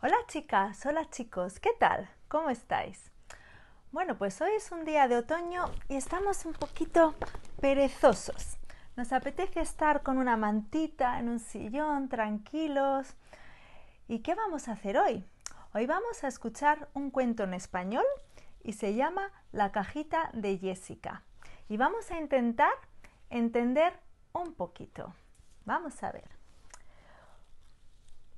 Hola chicas, hola chicos, ¿qué tal? ¿Cómo estáis? Bueno, pues hoy es un día de otoño y estamos un poquito perezosos. Nos apetece estar con una mantita en un sillón, tranquilos. ¿Y qué vamos a hacer hoy? Hoy vamos a escuchar un cuento en español y se llama La cajita de Jessica. Y vamos a intentar entender un poquito. Vamos a ver.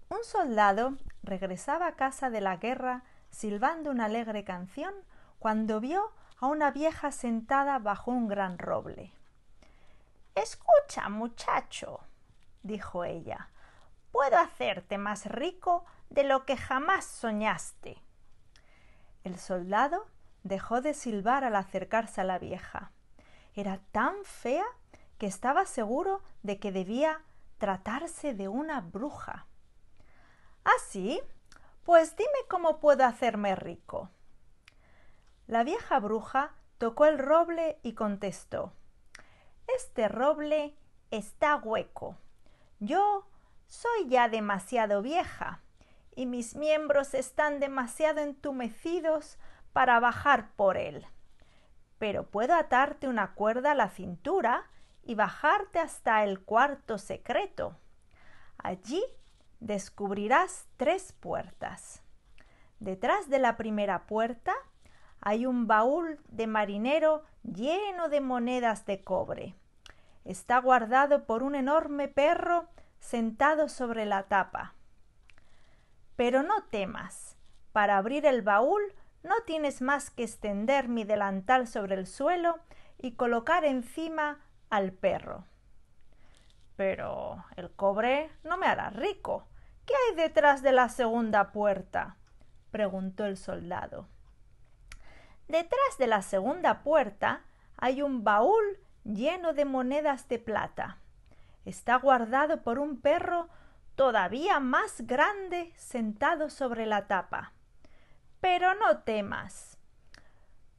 Un soldado regresaba a casa de la guerra silbando una alegre canción cuando vio a una vieja sentada bajo un gran roble. Escucha, muchacho, dijo ella, puedo hacerte más rico de lo que jamás soñaste. El soldado dejó de silbar al acercarse a la vieja. Era tan fea que estaba seguro de que debía tratarse de una bruja. ¿Así? Ah, pues dime cómo puedo hacerme rico. La vieja bruja tocó el roble y contestó Este roble está hueco. Yo soy ya demasiado vieja y mis miembros están demasiado entumecidos para bajar por él. Pero puedo atarte una cuerda a la cintura y bajarte hasta el cuarto secreto. Allí descubrirás tres puertas. Detrás de la primera puerta hay un baúl de marinero lleno de monedas de cobre. Está guardado por un enorme perro sentado sobre la tapa. Pero no temas, para abrir el baúl no tienes más que extender mi delantal sobre el suelo y colocar encima al perro. Pero el cobre no me hará rico, ¿Qué hay detrás de la segunda puerta? preguntó el soldado. Detrás de la segunda puerta hay un baúl lleno de monedas de plata. Está guardado por un perro todavía más grande sentado sobre la tapa. Pero no temas.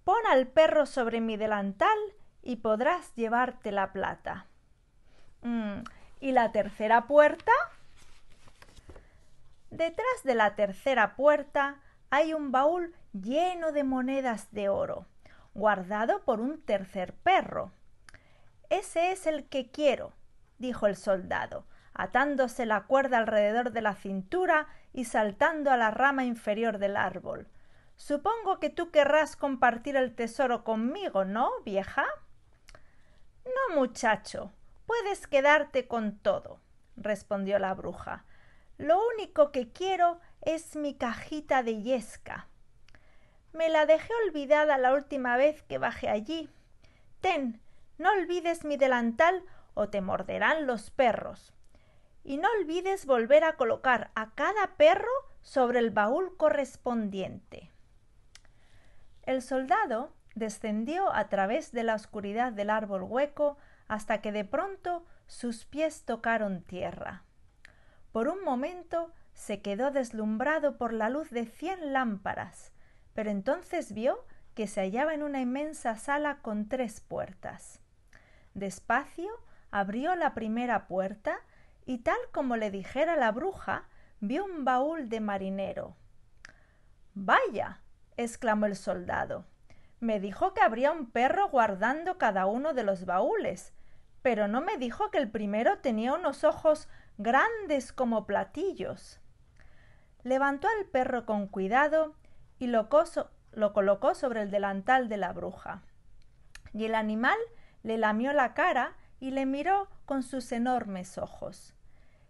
Pon al perro sobre mi delantal y podrás llevarte la plata. Mm, ¿Y la tercera puerta? Detrás de la tercera puerta hay un baúl lleno de monedas de oro, guardado por un tercer perro. Ese es el que quiero, dijo el soldado, atándose la cuerda alrededor de la cintura y saltando a la rama inferior del árbol. Supongo que tú querrás compartir el tesoro conmigo, ¿no, vieja? No, muchacho, puedes quedarte con todo, respondió la bruja. Lo único que quiero es mi cajita de yesca. Me la dejé olvidada la última vez que bajé allí. Ten, no olvides mi delantal o te morderán los perros. Y no olvides volver a colocar a cada perro sobre el baúl correspondiente. El soldado descendió a través de la oscuridad del árbol hueco hasta que de pronto sus pies tocaron tierra. Por un momento se quedó deslumbrado por la luz de cien lámparas, pero entonces vio que se hallaba en una inmensa sala con tres puertas. Despacio abrió la primera puerta y tal como le dijera la bruja, vio un baúl de marinero. Vaya, exclamó el soldado. Me dijo que habría un perro guardando cada uno de los baúles, pero no me dijo que el primero tenía unos ojos grandes como platillos. Levantó al perro con cuidado y lo, colocó sobre el delantal de la bruja. Y el animal le lamió la cara y le miró con sus enormes ojos.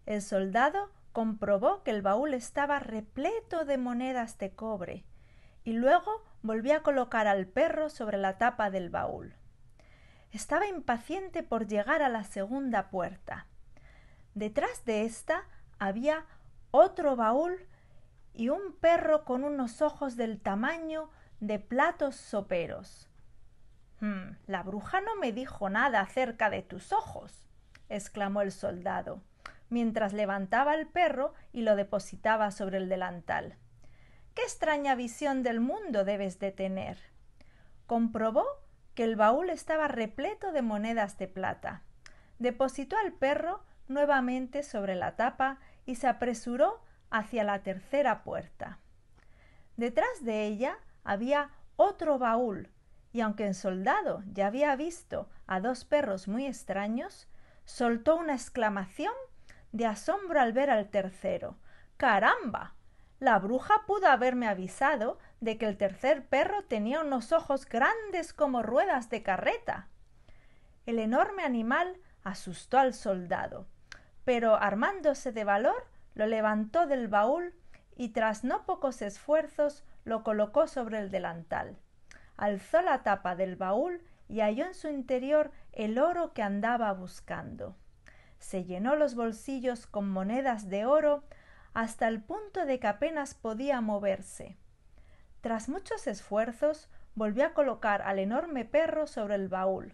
El soldado comprobó que el baúl estaba repleto de monedas de cobre, y luego volvió a colocar al perro sobre la tapa del baúl. Estaba impaciente por llegar a la segunda puerta. Detrás de ésta había otro baúl y un perro con unos ojos del tamaño de platos soperos. Hmm, la bruja no me dijo nada acerca de tus ojos, exclamó el soldado, mientras levantaba el perro y lo depositaba sobre el delantal. ¿Qué extraña visión del mundo debes de tener? Comprobó que el baúl estaba repleto de monedas de plata. Depositó al perro nuevamente sobre la tapa y se apresuró hacia la tercera puerta. Detrás de ella había otro baúl, y aunque el soldado ya había visto a dos perros muy extraños, soltó una exclamación de asombro al ver al tercero. ¡Caramba! La bruja pudo haberme avisado de que el tercer perro tenía unos ojos grandes como ruedas de carreta. El enorme animal asustó al soldado, pero armándose de valor, lo levantó del baúl y tras no pocos esfuerzos lo colocó sobre el delantal. Alzó la tapa del baúl y halló en su interior el oro que andaba buscando. Se llenó los bolsillos con monedas de oro hasta el punto de que apenas podía moverse. Tras muchos esfuerzos, volvió a colocar al enorme perro sobre el baúl.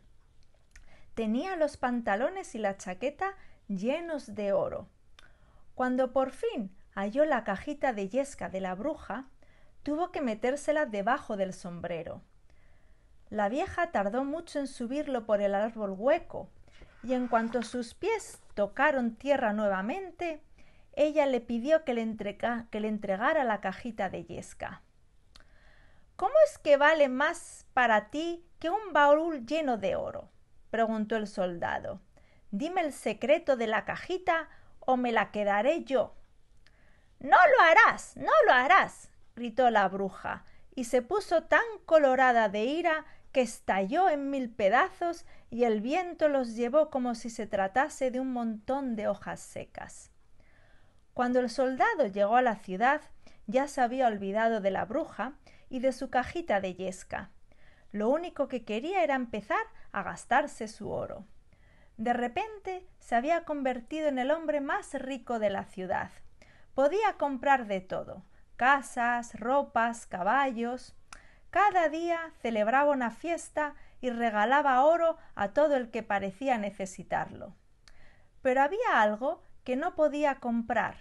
Tenía los pantalones y la chaqueta llenos de oro. Cuando por fin halló la cajita de yesca de la bruja, tuvo que metérsela debajo del sombrero. La vieja tardó mucho en subirlo por el árbol hueco, y en cuanto sus pies tocaron tierra nuevamente, ella le pidió que le, entregara la cajita de yesca. ¿Cómo es que vale más para ti que un baúl lleno de oro? preguntó el soldado. Dime el secreto de la cajita o me la quedaré yo. No lo harás, no lo harás, gritó la bruja, y se puso tan colorada de ira que estalló en mil pedazos y el viento los llevó como si se tratase de un montón de hojas secas. Cuando el soldado llegó a la ciudad, ya se había olvidado de la bruja y de su cajita de yesca. Lo único que quería era empezar a gastarse su oro. De repente se había convertido en el hombre más rico de la ciudad. Podía comprar de todo, casas, ropas, caballos. Cada día celebraba una fiesta y regalaba oro a todo el que parecía necesitarlo. Pero había algo que no podía comprar,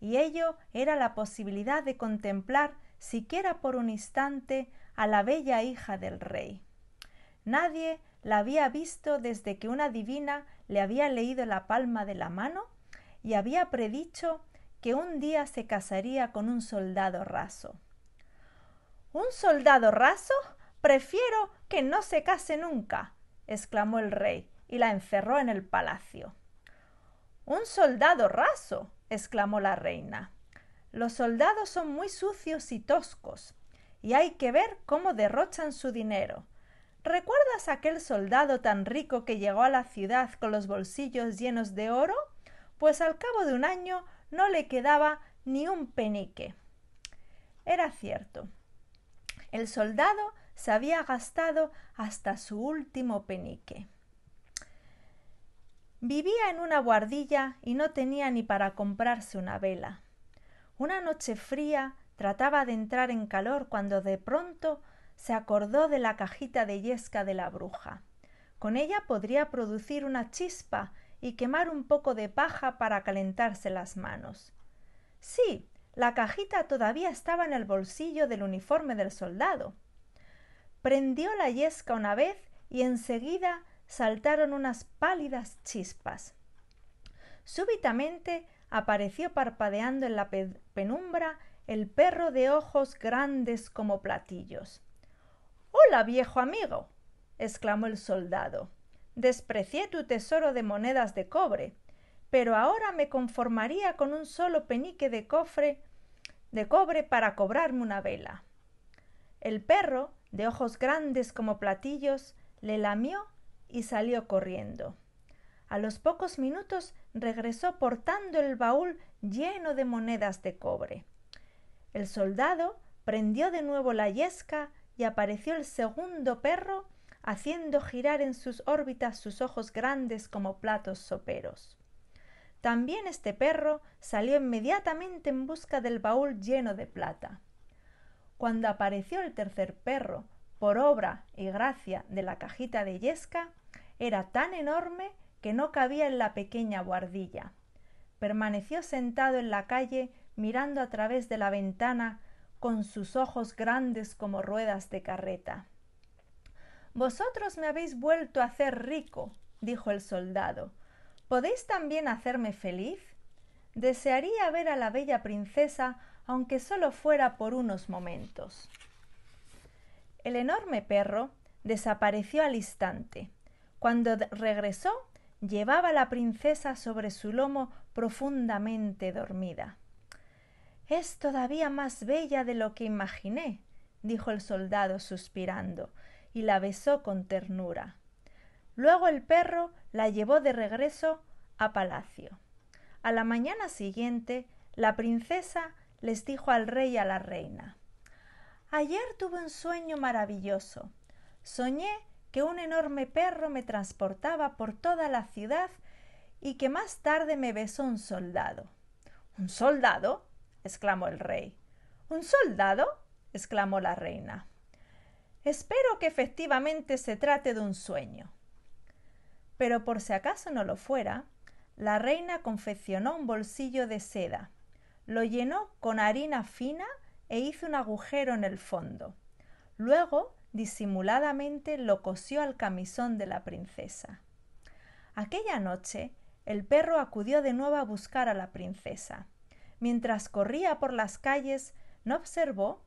y ello era la posibilidad de contemplar, siquiera por un instante, a la bella hija del rey. Nadie la había visto desde que una divina le había leído la palma de la mano y había predicho que un día se casaría con un soldado raso. ¿Un soldado raso? Prefiero que no se case nunca, exclamó el rey y la encerró en el palacio. Un soldado raso, exclamó la reina. Los soldados son muy sucios y toscos, y hay que ver cómo derrochan su dinero. ¿Recuerdas aquel soldado tan rico que llegó a la ciudad con los bolsillos llenos de oro? Pues al cabo de un año no le quedaba ni un penique. Era cierto. El soldado se había gastado hasta su último penique. Vivía en una guardilla y no tenía ni para comprarse una vela. Una noche fría trataba de entrar en calor cuando de pronto se acordó de la cajita de yesca de la bruja. Con ella podría producir una chispa y quemar un poco de paja para calentarse las manos. Sí, la cajita todavía estaba en el bolsillo del uniforme del soldado. Prendió la yesca una vez y enseguida saltaron unas pálidas chispas. Súbitamente apareció parpadeando en la penumbra el perro de ojos grandes como platillos viejo amigo. exclamó el soldado. Desprecié tu tesoro de monedas de cobre, pero ahora me conformaría con un solo penique de cofre de cobre para cobrarme una vela. El perro, de ojos grandes como platillos, le lamió y salió corriendo. A los pocos minutos regresó portando el baúl lleno de monedas de cobre. El soldado prendió de nuevo la yesca y apareció el segundo perro haciendo girar en sus órbitas sus ojos grandes como platos soperos. También este perro salió inmediatamente en busca del baúl lleno de plata. Cuando apareció el tercer perro, por obra y gracia de la cajita de yesca, era tan enorme que no cabía en la pequeña guardilla. Permaneció sentado en la calle mirando a través de la ventana con sus ojos grandes como ruedas de carreta. Vosotros me habéis vuelto a hacer rico, dijo el soldado. ¿Podéis también hacerme feliz? Desearía ver a la bella princesa, aunque solo fuera por unos momentos. El enorme perro desapareció al instante. Cuando regresó, llevaba a la princesa sobre su lomo profundamente dormida. Es todavía más bella de lo que imaginé, dijo el soldado suspirando, y la besó con ternura. Luego el perro la llevó de regreso a palacio. A la mañana siguiente, la princesa les dijo al rey y a la reina Ayer tuve un sueño maravilloso. Soñé que un enorme perro me transportaba por toda la ciudad y que más tarde me besó un soldado. ¿Un soldado? exclamó el rey. ¿Un soldado? exclamó la reina. Espero que efectivamente se trate de un sueño. Pero por si acaso no lo fuera, la reina confeccionó un bolsillo de seda, lo llenó con harina fina e hizo un agujero en el fondo. Luego, disimuladamente, lo cosió al camisón de la princesa. Aquella noche, el perro acudió de nuevo a buscar a la princesa. Mientras corría por las calles, no observó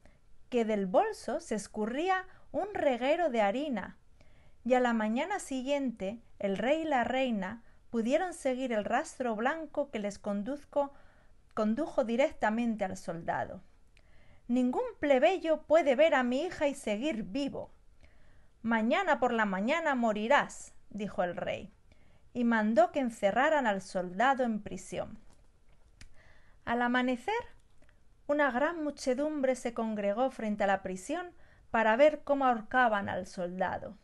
que del bolso se escurría un reguero de harina, y a la mañana siguiente el rey y la reina pudieron seguir el rastro blanco que les condujo directamente al soldado. Ningún plebeyo puede ver a mi hija y seguir vivo. Mañana por la mañana morirás, dijo el rey, y mandó que encerraran al soldado en prisión. Al amanecer, una gran muchedumbre se congregó frente a la prisión para ver cómo ahorcaban al soldado.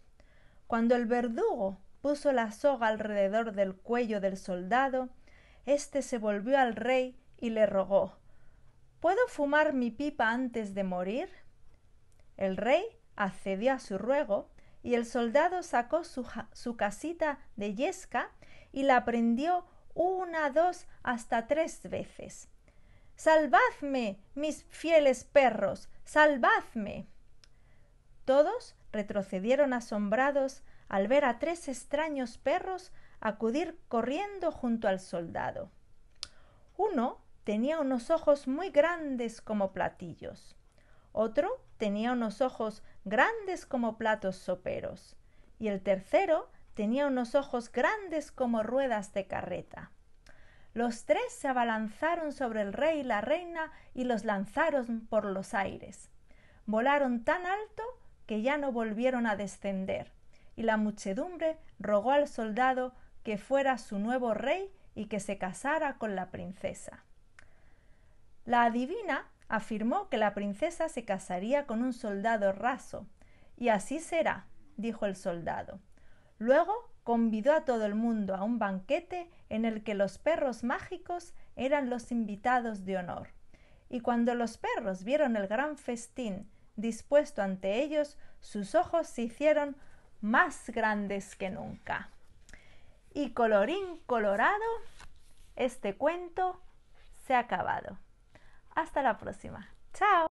Cuando el verdugo puso la soga alrededor del cuello del soldado, éste se volvió al rey y le rogó ¿Puedo fumar mi pipa antes de morir? El rey accedió a su ruego y el soldado sacó su, su casita de yesca y la prendió una, dos, hasta tres veces. Salvadme, mis fieles perros, salvadme. Todos retrocedieron asombrados al ver a tres extraños perros acudir corriendo junto al soldado. Uno tenía unos ojos muy grandes como platillos. Otro tenía unos ojos grandes como platos soperos. Y el tercero tenía unos ojos grandes como ruedas de carreta. Los tres se abalanzaron sobre el rey y la reina y los lanzaron por los aires. Volaron tan alto que ya no volvieron a descender, y la muchedumbre rogó al soldado que fuera su nuevo rey y que se casara con la princesa. La adivina afirmó que la princesa se casaría con un soldado raso, y así será, dijo el soldado. Luego convidó a todo el mundo a un banquete en el que los perros mágicos eran los invitados de honor. Y cuando los perros vieron el gran festín dispuesto ante ellos, sus ojos se hicieron más grandes que nunca. Y colorín colorado, este cuento se ha acabado. Hasta la próxima. Chao.